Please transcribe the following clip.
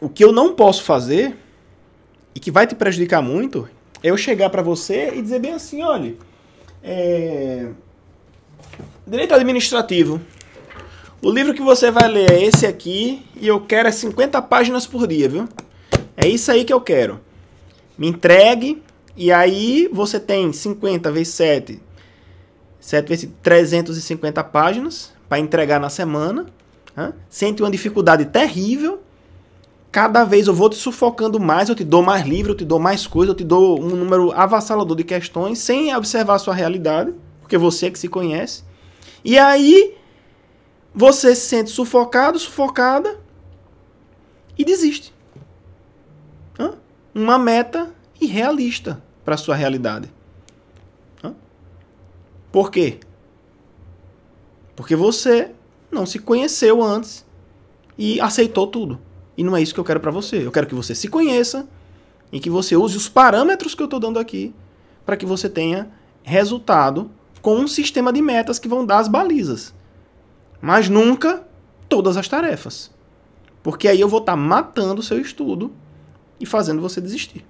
o que eu não posso fazer e que vai te prejudicar muito é eu chegar para você e dizer bem assim, olha, é... direito administrativo. O livro que você vai ler é esse aqui e eu quero é 50 páginas por dia, viu? É isso aí que eu quero. Me entregue e aí você tem 50 vezes 7, 7 vezes 350 páginas para entregar na semana. Né? Sente uma dificuldade terrível cada vez eu vou te sufocando mais, eu te dou mais livro, eu te dou mais coisa, eu te dou um número avassalador de questões sem observar a sua realidade, porque você é que se conhece. E aí você se sente sufocado, sufocada e desiste. Hã? Uma meta irrealista para sua realidade. Hã? Por quê? Porque você não se conheceu antes e aceitou tudo. E não é isso que eu quero para você. Eu quero que você se conheça e que você use os parâmetros que eu estou dando aqui para que você tenha resultado com um sistema de metas que vão dar as balizas. Mas nunca todas as tarefas. Porque aí eu vou estar tá matando o seu estudo e fazendo você desistir.